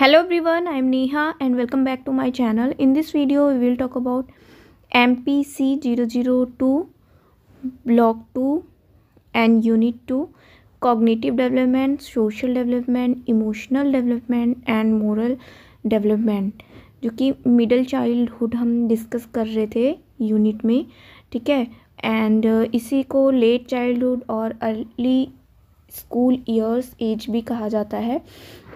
Hello everyone I am Neha and welcome back to my channel in this video we will talk about M P C zero zero two block two and unit two cognitive development social development emotional development and moral development जो कि middle childhood हम discuss कर रहे थे unit में ठीक है and uh, इसी को लेट चाइल्डहुड और अर्ली स्कूल ईयर्स एज भी कहा जाता है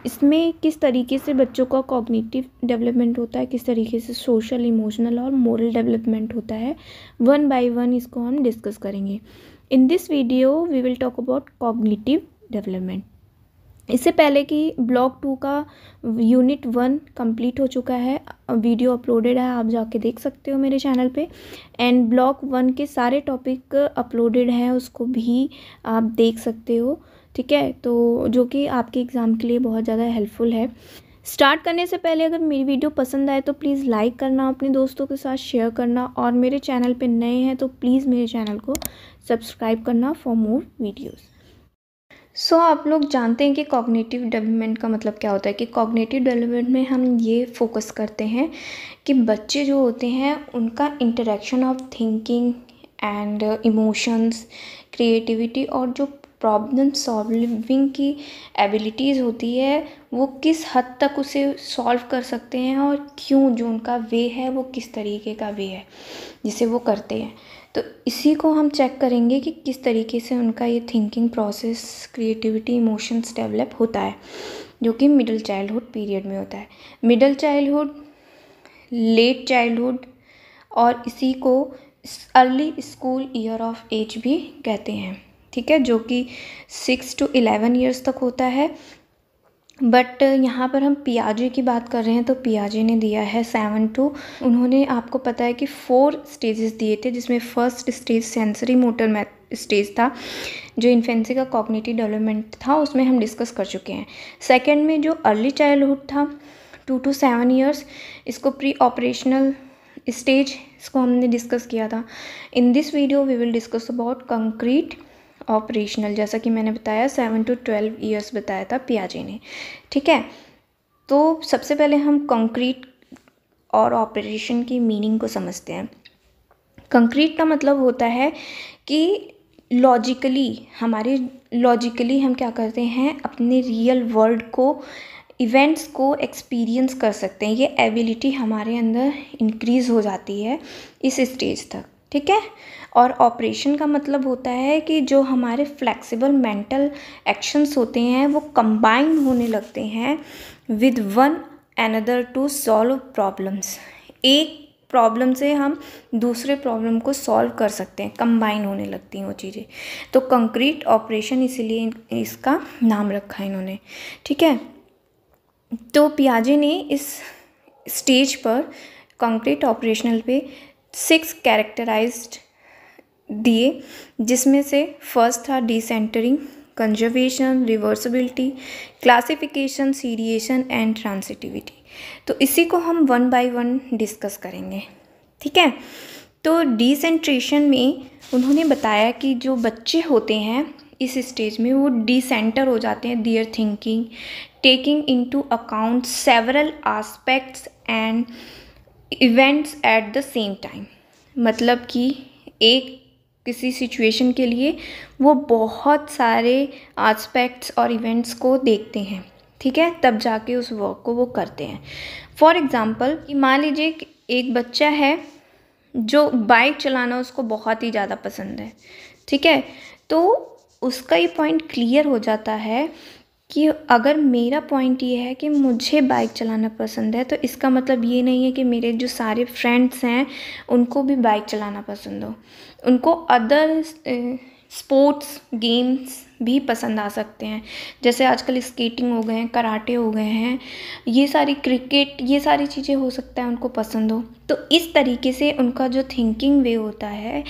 इसमें किस तरीके से बच्चों का कॉग्निटिव डेवलपमेंट होता है किस तरीके से सोशल इमोशनल और मोरल डेवलपमेंट होता है वन बाय वन इसको हम डिस्कस करेंगे in this video we will talk about cognitive development इससे पहले कि ब्लॉक टू का यूनिट वन कंप्लीट हो चुका है वीडियो अपलोडेड है आप जाके देख सकते हो मेरे चैनल पे एंड ब्लॉक वन के सारे टॉपिक अपलोडेड हैं उसको भी आप देख सकते हो ठीक है तो जो कि आपके एग्ज़ाम के लिए बहुत ज़्यादा हेल्पफुल है स्टार्ट करने से पहले अगर मेरी वीडियो पसंद आए तो प्लीज़ लाइक करना अपने दोस्तों के साथ शेयर करना और मेरे चैनल पर नए हैं तो प्लीज़ मेरे चैनल को सब्सक्राइब करना for more videos so so, आप लोग जानते हैं कि कॉग्निटिव डेवलपमेंट का मतलब क्या होता है कि कॉग्निटिव डेवलपमेंट में हम ये फोकस करते हैं कि बच्चे जो होते हैं उनका interaction of thinking and emotions creativity और जो प्रॉब्लम सॉल्विंग की एबिलिटीज़ होती है वो किस हद तक उसे सॉल्व कर सकते हैं और क्यों जो उनका वे है वो किस तरीके का वे है जिसे वो करते हैं तो इसी को हम चेक करेंगे कि किस तरीके से उनका ये thinking process creativity emotions develop होता है जो कि मिडिल चाइल्डहुड पीरियड में होता है मिडिल चाइल्डहुड लेट चाइल्डहुड और इसी को early school year of age भी कहते हैं ठीक है जो कि सिक्स टू इलेवन ईयर्स तक होता है बट uh, यहाँ पर हम पियाजे की बात कर रहे हैं तो पियाजे ने दिया है सेवन टू उन्होंने आपको पता है कि फोर स्टेजेस दिए थे जिसमें first stage sensory motor stage था जो इन्फेंसी का कॉग्निटिव डेवलपमेंट था उसमें हम डिस्कस कर चुके हैं सेकेंड में जो अर्ली चाइल्डहुड था टू टू सेवन ईयर्स इसको प्री ऑपरेशनल स्टेज इसको हमने डिस्कस किया था in this video we will discuss about concrete operational जैसा कि मैंने बताया सेवन टू ट्वेल्व ईयर्स बताया था पियाजे ने ठीक है तो सबसे पहले हम कंक्रीट और ऑपरेशन की मीनिंग को समझते हैं कंक्रीट का मतलब होता है कि लॉजिकली हमारे लॉजिकली हम क्या करते हैं अपने रियल वर्ल्ड को इवेंट्स को एक्सपीरियंस कर सकते हैं ये एबिलिटी हमारे अंदर इंक्रीज़ हो जाती है इस स्टेज तक ठीक है और ऑपरेशन का मतलब होता है कि जो हमारे फ्लेक्सिबल मेंटल एक्शंस होते हैं वो कंबाइन होने लगते हैं with one another to solve problems एक प्रॉब्लम से हम दूसरे प्रॉब्लम को सॉल्व कर सकते हैं कंबाइन होने लगती हैं वो चीज़ें तो कंक्रीट ऑपरेशन इसीलिए इसका नाम रखा है इन्होंने ठीक है तो पियाजे ने इस स्टेज पर कंक्रीट ऑपरेशनल पे सिक्स कैरेक्टराइज दिए जिसमें से फर्स्ट था decentering conservation reversibility classification seriation and transitivity तो इसी को हम वन बाय वन डिस्कस करेंगे ठीक है तो डिसेंट्रेशन में उन्होंने बताया कि जो बच्चे होते हैं इस स्टेज में वो डिसेंटर हो जाते हैं their thinking taking into account several aspects and events at the same time मतलब कि एक किसी सिचुएशन के लिए वो बहुत सारे आस्पेक्ट्स और इवेंट्स को देखते हैं ठीक है तब जाके उस वर्क को वो करते हैं फॉर एग्ज़ाम्पल कि मान लीजिए एक बच्चा है जो बाइक चलाना उसको बहुत ही ज़्यादा पसंद है ठीक है तो उसका ये पॉइंट क्लियर हो जाता है कि अगर मेरा पॉइंट ये है कि मुझे बाइक चलाना पसंद है तो इसका मतलब ये नहीं है कि मेरे जो सारे फ्रेंड्स हैं उनको भी बाइक चलाना पसंद हो उनको अदर स्पोर्ट्स गेम्स भी पसंद आ सकते हैं जैसे आजकल स्केटिंग हो गए हैं कराटे हो गए हैं ये सारी क्रिकेट ये सारी चीज़ें हो सकता है उनको पसंद हो तो इस तरीके से उनका जो थिंकिंग वे होता है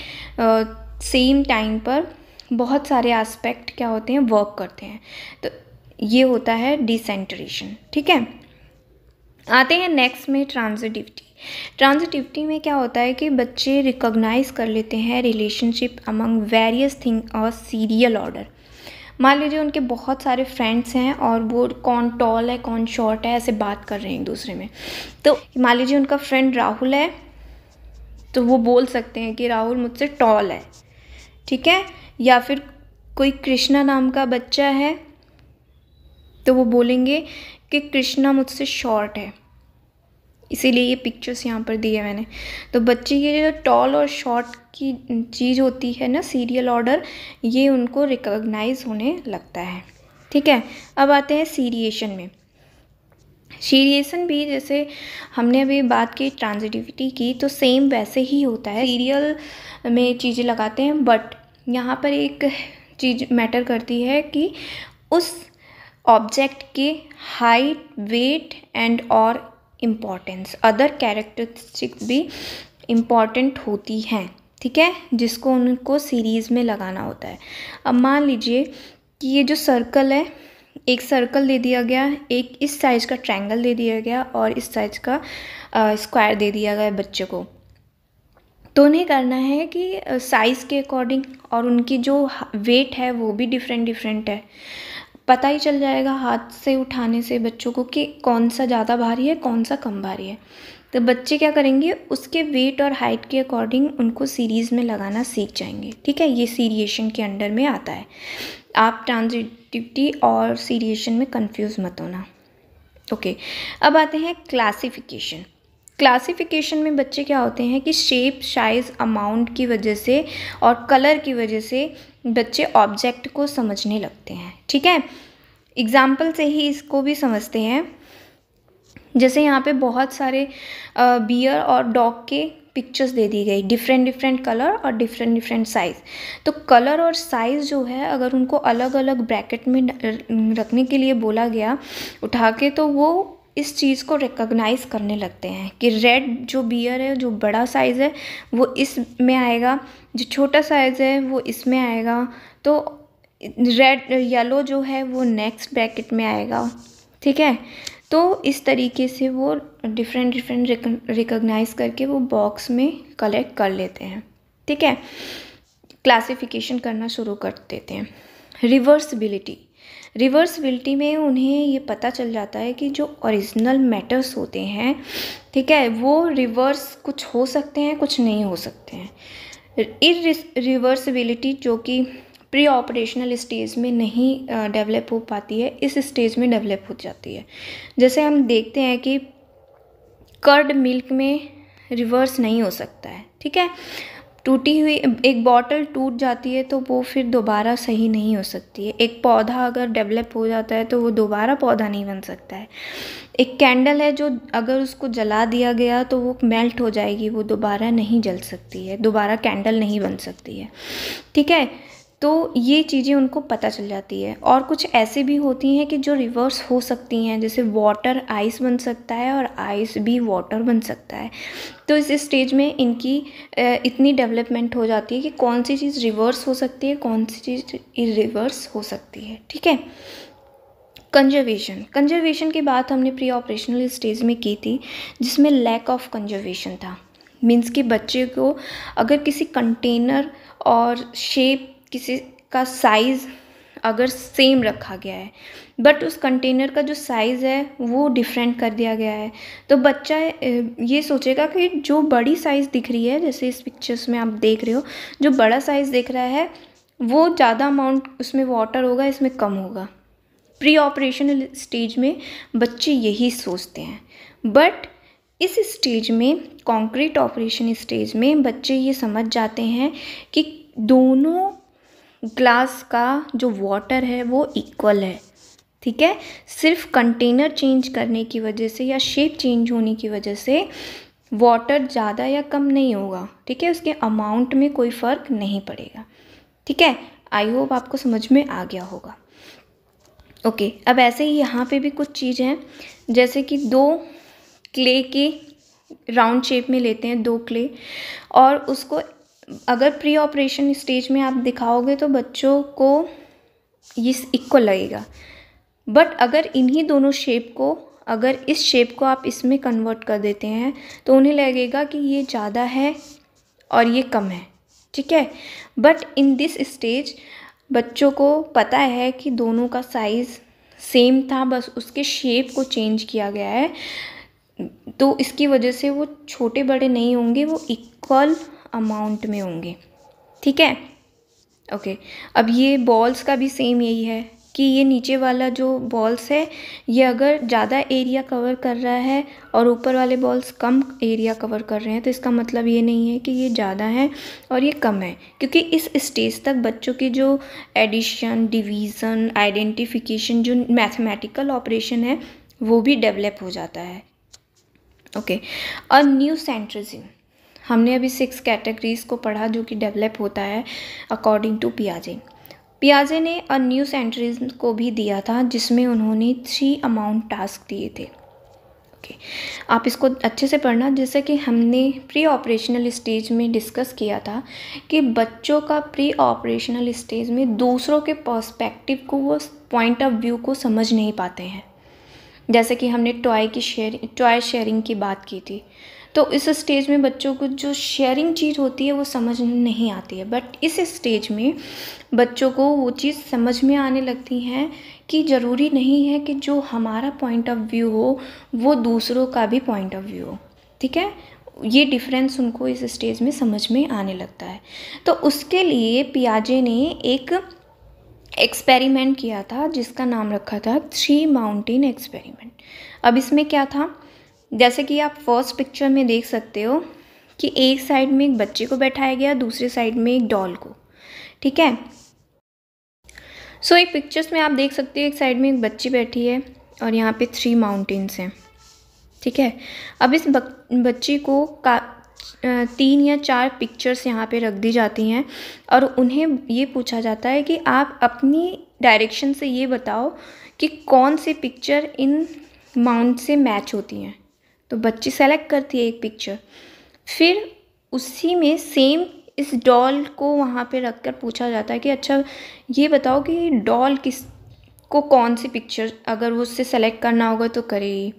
सेम टाइम पर बहुत सारे एस्पेक्ट क्या होते हैं वर्क करते हैं तो ये होता है डिसेंट्रेशन ठीक है आते हैं नेक्स्ट में ट्रांजिटिविटी ट्रांजिटिविटी में क्या होता है कि बच्चे रिकॉग्नाइज कर लेते हैं रिलेशनशिप अमंग वेरियस थिंग और सीरियल ऑर्डर मान लीजिए उनके बहुत सारे फ्रेंड्स हैं और वो कौन टॉल है कौन शॉर्ट है ऐसे बात कर रहे हैं एक दूसरे में तो मान लीजिए उनका फ्रेंड राहुल है तो वो बोल सकते हैं कि राहुल मुझसे टॉल है ठीक है या फिर कोई कृष्णा नाम का बच्चा है तो वो बोलेंगे कि कृष्णा मुझसे शॉर्ट है इसीलिए ये पिक्चर्स यहाँ पर दिए मैंने तो बच्चे ये जो टॉल और शॉर्ट की चीज़ होती है ना सीरियल ऑर्डर ये उनको रिकॉग्नाइज होने लगता है ठीक है अब आते हैं सीरिएशन में सीरिएशन भी जैसे हमने अभी बात की ट्रांजिटिविटी की तो सेम वैसे ही होता है सीरियल में चीज़ें लगाते हैं बट यहाँ पर एक चीज़ मैटर करती है कि उस ऑब्जेक्ट के हाइट वेट एंड और इम्पॉर्टेंस अदर कैरेक्टरिस्टिक भी इम्पॉर्टेंट होती हैं ठीक है जिसको उनको सीरीज़ में लगाना होता है अब मान लीजिए कि ये जो सर्कल है एक सर्कल दे दिया गया एक इस साइज़ का ट्रायंगल दे दिया गया और इस साइज़ का स्क्वायर दे दिया गया बच्चे को तो उन्हें करना है कि साइज़ के अकॉर्डिंग और उनकी जो वेट है वो भी डिफरेंट डिफरेंट है पता ही चल जाएगा हाथ से उठाने से बच्चों को कि कौन सा ज़्यादा भारी है कौन सा कम भारी है तो बच्चे क्या करेंगे उसके वेट और हाइट के अकॉर्डिंग उनको सीरीज़ में लगाना सीख जाएंगे ठीक है ये सीरिएशन के अंडर में आता है आप ट्रांजिटिविटी और सीरिएशन में कंफ्यूज मत होना ओके अब आते हैं क्लासिफिकेशन क्लासिफिकेशन में बच्चे क्या होते हैं कि शेप साइज़ अमाउंट की वजह से और कलर की वजह से बच्चे ऑब्जेक्ट को समझने लगते हैं ठीक है एग्ज़ाम्पल से ही इसको भी समझते हैं जैसे यहाँ पे बहुत सारे बियर और डॉग के पिक्चर्स दे दी गई डिफरेंट डिफरेंट कलर और डिफरेंट डिफरेंट साइज़ तो कलर और साइज़ जो है अगर उनको अलग अलग ब्रैकेट में रखने के लिए बोला गया उठा के तो वो इस चीज़ को रिकॉग्नाइज़ करने लगते हैं कि रेड जो बियर है जो बड़ा साइज़ है वो इसमें आएगा जो छोटा साइज़ है वो इसमें आएगा तो रेड येलो जो है वो नेक्स्ट ब्रैकेट में आएगा ठीक है तो इस तरीके से वो डिफरेंट डिफरेंट रिकॉग्नाइज़ करके वो बॉक्स में कलेक्ट कर लेते हैं ठीक है क्लासिफिकेशन करना शुरू कर देते हैं रिवर्सिबिलिटी विल्टी में उन्हें ये पता चल जाता है कि जो ओरिजिनल मैटर्स होते हैं ठीक है वो रिवर्स कुछ हो सकते हैं कुछ नहीं हो सकते हैं इर रिवर्सिबिलिटी जो कि प्री ऑपरेशनल स्टेज में नहीं डेवलप हो पाती है इस स्टेज में डेवलप हो जाती है जैसे हम देखते हैं कि कर्ड मिल्क में रिवर्स नहीं हो सकता है ठीक है टूटी हुई एक बॉटल टूट जाती है तो वो फिर दोबारा सही नहीं हो सकती है एक पौधा अगर डेवलप हो जाता है तो वो दोबारा पौधा नहीं बन सकता है एक कैंडल है जो अगर उसको जला दिया गया तो वो मेल्ट हो जाएगी वो दोबारा नहीं जल सकती है दोबारा कैंडल नहीं बन सकती है ठीक है तो ये चीज़ें उनको पता चल जाती है और कुछ ऐसे भी होती हैं कि जो रिवर्स हो सकती हैं जैसे वाटर आइस बन सकता है और आइस भी वाटर बन सकता है तो इस स्टेज में इनकी इतनी डेवलपमेंट हो जाती है कि कौन सी चीज़ रिवर्स हो सकती है कौन सी चीज़ रिवर्स हो सकती है ठीक है कंजर्वेशन कंजर्वेशन की बात हमने प्री ऑपरेशनल स्टेज में की थी जिसमें लैक ऑफ कंजर्वेशन था मीन्स कि बच्चे को अगर किसी कंटेनर और शेप किसी का साइज़ अगर सेम रखा गया है बट उस कंटेनर का जो साइज़ है वो डिफरेंट कर दिया गया है तो बच्चा ये सोचेगा कि जो बड़ी साइज़ दिख रही है जैसे इस पिक्चर्स में आप देख रहे हो जो बड़ा साइज़ दिख रहा है वो ज़्यादा अमाउंट उसमें वाटर होगा इसमें कम होगा प्री ऑपरेशनल स्टेज में बच्चे यही सोचते हैं बट इस स्टेज में कॉन्क्रीट ऑपरेशन स्टेज में बच्चे ये समझ जाते हैं कि दोनों ग्लास का जो वाटर है वो इक्वल है ठीक है सिर्फ कंटेनर चेंज करने की वजह से या शेप चेंज होने की वजह से वाटर ज़्यादा या कम नहीं होगा ठीक है उसके अमाउंट में कोई फ़र्क नहीं पड़ेगा ठीक है आई होप आपको समझ में आ गया होगा ओके okay, अब ऐसे ही यहाँ पे भी कुछ चीज़ हैं जैसे कि दो क्ले के राउंड शेप में लेते हैं दो क्ले और उसको अगर प्री ऑपरेशन स्टेज में आप दिखाओगे तो बच्चों को ये इक्वल लगेगा बट अगर इन्हीं दोनों शेप को अगर इस शेप को आप इसमें कन्वर्ट कर देते हैं तो उन्हें लगेगा कि ये ज़्यादा है और ये कम है ठीक है बट इन दिस स्टेज बच्चों को पता है कि दोनों का साइज़ सेम था बस उसके शेप को चेंज किया गया है तो इसकी वजह से वो छोटे बड़े नहीं होंगे वो इक्वल अमाउंट में होंगे ठीक है ओके अब ये बॉल्स का भी सेम यही है कि ये नीचे वाला जो बॉल्स है ये अगर ज़्यादा एरिया कवर कर रहा है और ऊपर वाले बॉल्स कम एरिया कवर कर रहे हैं तो इसका मतलब ये नहीं है कि ये ज़्यादा है और ये कम है क्योंकि इस स्टेज तक बच्चों के जो एडिशन डिवीज़न आइडेंटिफिकेशन जो मैथमेटिकल ऑपरेशन है वो भी डेवलप हो जाता है ओके अ न्यू सेंट्रिज्म हमने अभी सिक्स कैटेगरीज को पढ़ा जो कि डेवलप होता है अकॉर्डिंग टू पियाजे पियाजे ने अ न्यू सेंट्रीज को भी दिया था जिसमें उन्होंने थ्री अमाउंट टास्क दिए थे ओके okay. आप इसको अच्छे से पढ़ना जैसे कि हमने प्री ऑपरेशनल स्टेज में डिस्कस किया था कि बच्चों का प्री ऑपरेशनल स्टेज में दूसरों के पर्सपेक्टिव को वो पॉइंट ऑफ व्यू को समझ नहीं पाते हैं जैसे कि हमने टॉय की शेयरिंग टॉय शेयरिंग की बात की थी तो इस स्टेज में बच्चों को जो शेयरिंग चीज़ होती है वो समझ नहीं आती है बट इस स्टेज में बच्चों को वो चीज़ समझ में आने लगती हैं कि ज़रूरी नहीं है कि जो हमारा पॉइंट ऑफ व्यू हो वो दूसरों का भी पॉइंट ऑफ व्यू हो ठीक है ये डिफरेंस उनको इस स्टेज में समझ में आने लगता है तो उसके लिए पियाजे ने एक एक्सपेरिमेंट किया था जिसका नाम रखा था थ्री माउंटेन एक्सपेरिमेंट अब इसमें क्या था जैसे कि आप फर्स्ट पिक्चर में देख सकते हो कि एक साइड में एक बच्चे को बैठाया गया दूसरे साइड में एक डॉल को ठीक है सो so, एक पिक्चर्स में आप देख सकते हो एक साइड में एक बच्ची बैठी है और यहाँ पे थ्री माउंटेन्स हैं ठीक है अब इस बच्ची को का तीन या चार पिक्चर्स यहाँ पे रख दी जाती हैं और उन्हें ये पूछा जाता है कि आप अपनी डायरेक्शन से ये बताओ कि कौन सी पिक्चर इन माउंट से मैच होती हैं तो बच्ची सेलेक्ट करती है एक पिक्चर फिर उसी में सेम इस डॉल को वहाँ पे रख कर पूछा जाता है कि अच्छा ये बताओ कि डॉल किस को कौन सी पिक्चर अगर वो उससे सेलेक्ट करना होगा तो करेगी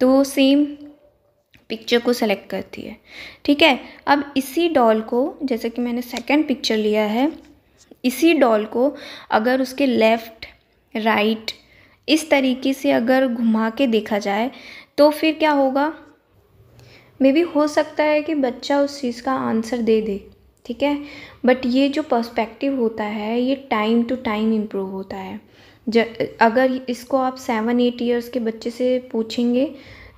तो वो सेम पिक्चर को सेलेक्ट करती है ठीक है अब इसी डॉल को जैसे कि मैंने सेकंड पिक्चर लिया है इसी डॉल को अगर उसके लेफ़्ट राइट इस तरीके से अगर घुमा के देखा जाए तो फिर क्या होगा मे बी हो सकता है कि बच्चा उस चीज़ का आंसर दे दे ठीक है बट ये जो पर्सपेक्टिव होता है ये टाइम टू टाइम इम्प्रूव होता है ज अगर इसको आप सेवन एट ईयर्स के बच्चे से पूछेंगे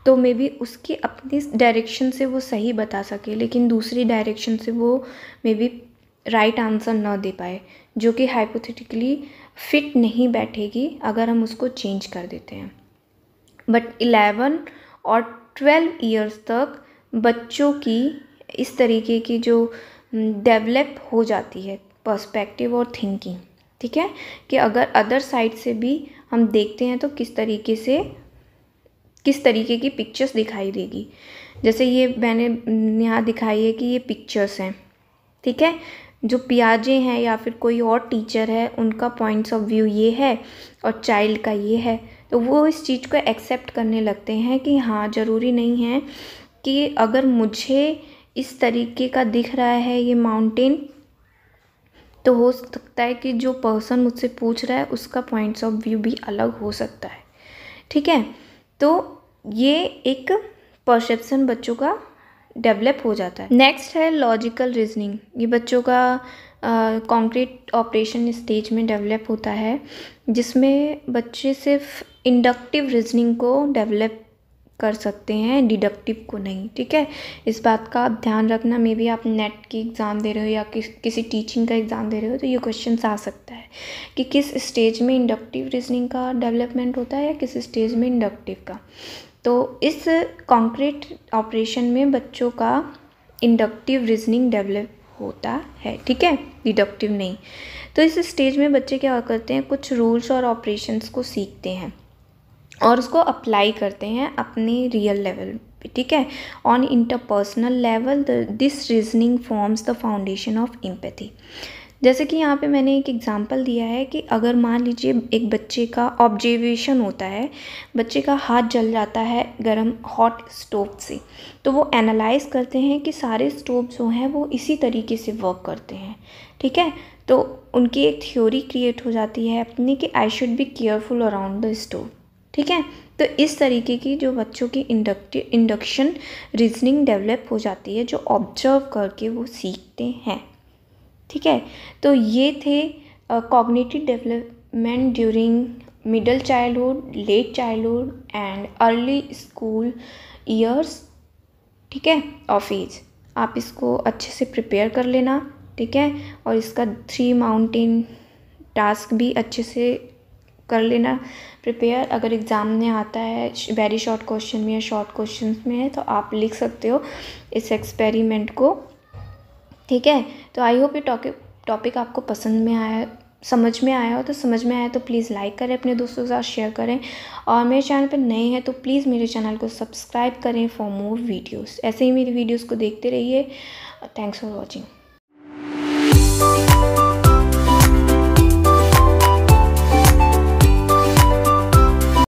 तो मे बी उसकी अपनी डायरेक्शन से वो सही बता सके लेकिन दूसरी डायरेक्शन से वो मे बी राइट आंसर ना दे पाए जो कि हाइपोथेटिकली फिट नहीं बैठेगी अगर हम उसको चेंज कर देते हैं बट इलेवन और ट्वेल्व ईयर्स तक बच्चों की इस तरीके की जो डेवलप हम्म, हो जाती है पर्सपेक्टिव और थिंकिंग ठीक है कि अगर अदर साइड से भी हम देखते हैं तो किस तरीके से किस तरीके की पिक्चर्स दिखाई देगी जैसे ये मैंने हम्म, यहाँ दिखाई है कि ये पिक्चर्स हैं ठीक है जो पियाजे हैं या फिर कोई और टीचर है उनका पॉइंट्स ऑफ व्यू ये है और चाइल्ड का ये है तो वो इस चीज़ को एक्सेप्ट करने लगते हैं कि हाँ ज़रूरी नहीं है कि अगर मुझे इस तरीके का दिख रहा है ये माउंटेन तो हो सकता है कि जो पर्सन मुझसे पूछ रहा है उसका पॉइंट्स ऑफ व्यू भी अलग हो सकता है ठीक है तो ये एक परसेप्शन बच्चों का डेवलप हो जाता है नेक्स्ट है लॉजिकल रीजनिंग ये बच्चों का कॉन्क्रीट ऑपरेशन स्टेज में डेवलप होता है जिसमें बच्चे सिर्फ इंडक्टिव रीजनिंग को डेवलप कर सकते हैं डिडक्टिव को नहीं ठीक है इस बात का आप ध्यान रखना मे भी आप नेट की एग्ज़ाम दे रहे हो या किस किसी टीचिंग का एग्ज़ाम दे रहे हो तो ये क्वेश्चन आ सकता है कि किस स्टेज में इंडक्टिव रीजनिंग का डेवलपमेंट होता है या किस स्टेज में इंडक्टिव का तो इस कॉन्क्रीट ऑपरेशन में बच्चों का इंडक्टिव रीजनिंग डेवलप होता है ठीक है डिडक्टिव नहीं तो इस स्टेज में बच्चे क्या करते हैं कुछ रूल्स और ऑपरेशंस को सीखते हैं और उसको अप्लाई करते हैं अपने रियल लेवल पे ठीक है on interpersonal level this reasoning forms the foundation of empathy जैसे कि यहाँ पे मैंने एक एग्जांपल दिया है कि अगर मान लीजिए एक बच्चे का ऑब्जर्वेशन होता है बच्चे का हाथ जल जाता है गर्म हॉट स्टोव से तो वो एनालाइज़ करते हैं कि सारे स्टोव जो हैं वो इसी तरीके से वर्क करते हैं ठीक है तो उनकी एक थ्योरी क्रिएट हो जाती है अपनी कि I should be careful around the stove ठीक है तो इस तरीके की जो बच्चों की इंडक्ट इंडक्शन रीजनिंग डेवलप हो जाती है जो ऑब्जर्व करके वो सीखते हैं ठीक है तो ये थे cognitive development during middle childhood late childhood and early school years ठीक है ऑफ एज आप इसको अच्छे से प्रिपेयर कर लेना ठीक है और इसका थ्री माउंटेन टास्क भी अच्छे से कर लेना प्रिपेयर अगर एग्ज़ाम में आता है वेरी शॉर्ट क्वेश्चन में या शॉर्ट क्वेश्चन में है तो आप लिख सकते हो इस एक्सपेरिमेंट को ठीक है तो आई होप ये टॉपिक टॉपिक आपको पसंद में आया समझ में आया हो तो समझ में आया तो प्लीज़ लाइक करें अपने दोस्तों के साथ शेयर करें और मेरे चैनल पर नए हैं तो प्लीज़ मेरे चैनल को सब्सक्राइब करें फॉर मोर वीडियोस ऐसे ही मेरी वीडियोस को देखते रहिए थैंक्स फॉर वाचिंग